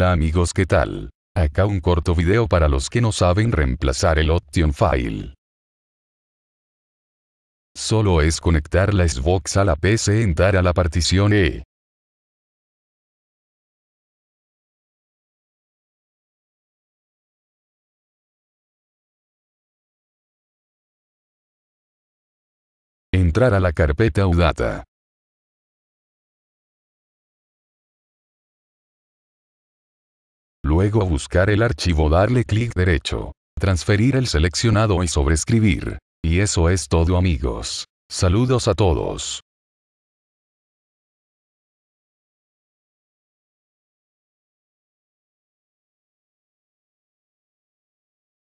Hola amigos, ¿qué tal? Acá un corto video para los que no saben reemplazar el Option File. Solo es conectar la Xbox a la PC entrar a la partición E. Entrar a la carpeta UDATA. Luego buscar el archivo, darle clic derecho. Transferir el seleccionado y sobrescribir. Y eso es todo amigos. Saludos a todos.